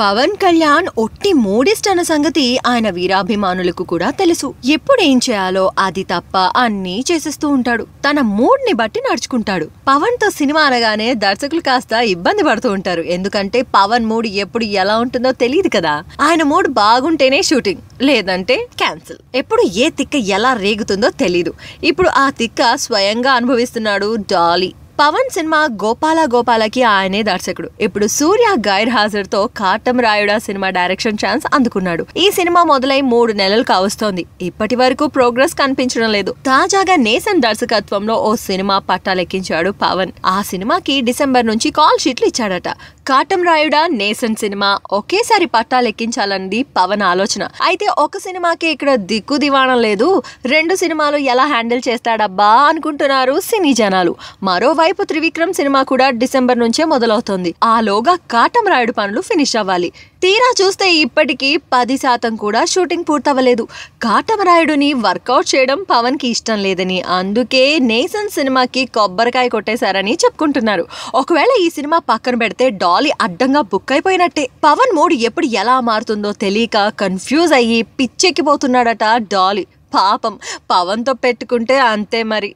పవన్ కళ్యాణ్ ఒట్టి మోడిస్ట్ అన్న సంగతి ఆయన వీరాభిమానులకు కూడా తెలుసు ఎప్పుడు ఏం చేయాలో అది తప్ప అన్నీ చేసేస్తూ ఉంటాడు తన మూడ్ ని బట్టి నడుచుకుంటాడు పవన్ తో సినిమా అనగానే దర్శకులు కాస్త ఇబ్బంది పడుతూ ఉంటారు ఎందుకంటే పవన్ మూడ్ ఎప్పుడు ఎలా ఉంటుందో తెలియదు కదా ఆయన మూడ్ బాగుంటేనే షూటింగ్ లేదంటే క్యాన్సిల్ ఎప్పుడు ఏ తిక్క ఎలా రేగుతుందో తెలీదు ఇప్పుడు ఆ తిక్క స్వయంగా అనుభవిస్తున్నాడు డాలీ పవన్ సినిమా గోపాల గోపాలకి ఆయనే దర్శకుడు ఇప్పుడు సూర్య గైర్ హాజర్తో కాటం రాయుడ సినిమా డైరెక్షన్ ఛాన్స్ అందుకున్నాడు ఈ సినిమా మొదలై మూడు నెలలు కావస్తోంది ఇప్పటి వరకు ప్రోగ్రెస్ కనిపించడం లేదు తాజాగా నేసన్ దర్శకత్వంలో ఓ సినిమా పట్టాలెక్కించాడు పవన్ ఆ సినిమాకి డిసెంబర్ నుంచి కాల్ షీట్లు ఇచ్చాడట కాటం రాయుడా నేసన్ సినిమా ఒకేసారి పట్టాలెక్కించాలన్నది పవన్ ఆలోచన అయితే ఒక సినిమాకి ఇక్కడ దిక్కు దివాణం లేదు రెండు సినిమాలు ఎలా హ్యాండిల్ చేస్తాడబ్బా అనుకుంటున్నారు సినీ జనాలు మరోవైపు త్రివిక్రమ్ సినిమా కూడా డిసెంబర్ నుంచే మొదలవుతుంది ఆలోగా కాటం రాయుడు పనులు ఫినిష్ అవ్వాలి తీరా చూస్తే ఇప్పటికీ పది శాతం కూడా షూటింగ్ పూర్తవ్వలేదు కాటమరాయుడుని వర్కౌట్ చేయడం పవన్ కి ఇష్టం లేదని అందుకే నేసన్ సినిమాకి కొబ్బరికాయ కొట్టేశారని చెప్పుకుంటున్నారు ఒకవేళ ఈ సినిమా పక్కన పెడితే డాల్ ట్రాలీ అడ్డంగా బుక్ అయిపోయినట్టే పవన్ మోడ్ ఎప్పుడు ఎలా మారుతుందో తెలియక కన్ఫ్యూజ్ అయ్యి పిచ్చెక్కిపోతున్నాడట డాలీ పాపం పవన్తో పెట్టుకుంటే అంతే మరి